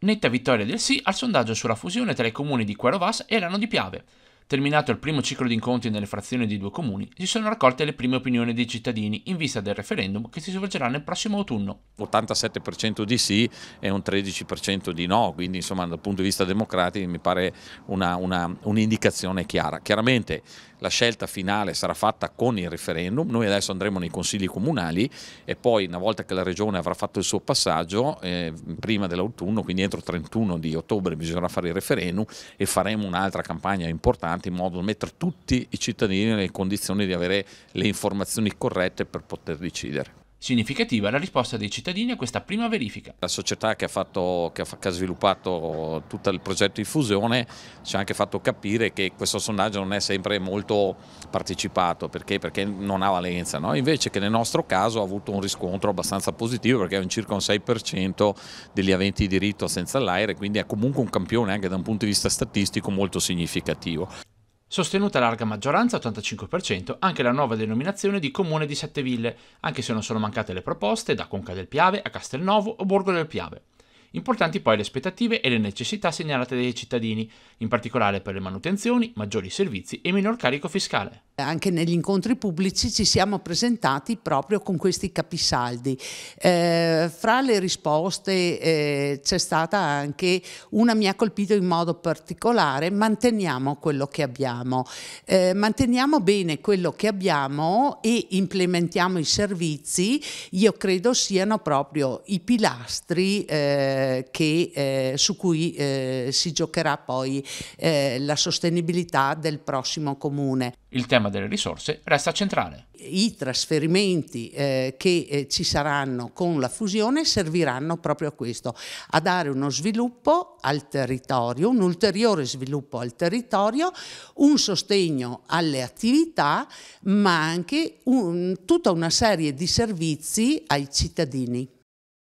Netta vittoria del sì al sondaggio sulla fusione tra i comuni di Querovas e Lano di Piave. Terminato il primo ciclo di incontri nelle frazioni di due comuni, si sono raccolte le prime opinioni dei cittadini in vista del referendum che si svolgerà nel prossimo autunno. 87% di sì e un 13% di no, quindi insomma dal punto di vista democratico mi pare un'indicazione chiara. Chiaramente la scelta finale sarà fatta con il referendum, noi adesso andremo nei consigli comunali e poi una volta che la regione avrà fatto il suo passaggio, eh, prima dell'autunno, quindi entro 31 di ottobre bisognerà fare il referendum e faremo un'altra campagna importante importante in modo da mettere tutti i cittadini nelle condizioni di avere le informazioni corrette per poter decidere. Significativa la risposta dei cittadini a questa prima verifica. La società che ha, fatto, che ha sviluppato tutto il progetto di fusione ci ha anche fatto capire che questo sondaggio non è sempre molto partecipato perché, perché non ha valenza, no? invece che nel nostro caso ha avuto un riscontro abbastanza positivo perché è un circa un 6% degli aventi diritto senza l'aereo, quindi è comunque un campione anche da un punto di vista statistico molto significativo. Sostenuta a larga maggioranza, 85%, anche la nuova denominazione di Comune di Setteville, anche se non sono mancate le proposte da Conca del Piave a Castelnuovo o Borgo del Piave. Importanti poi le aspettative e le necessità segnalate dai cittadini, in particolare per le manutenzioni, maggiori servizi e minor carico fiscale. Anche negli incontri pubblici ci siamo presentati proprio con questi capisaldi. Eh, fra le risposte eh, c'è stata anche una mi ha colpito in modo particolare, manteniamo quello che abbiamo. Eh, manteniamo bene quello che abbiamo e implementiamo i servizi, io credo siano proprio i pilastri eh, eh, che, eh, su cui eh, si giocherà poi eh, la sostenibilità del prossimo comune. Il tema delle risorse resta centrale. I trasferimenti eh, che ci saranno con la fusione serviranno proprio a questo, a dare uno sviluppo al territorio, un ulteriore sviluppo al territorio, un sostegno alle attività, ma anche un, tutta una serie di servizi ai cittadini.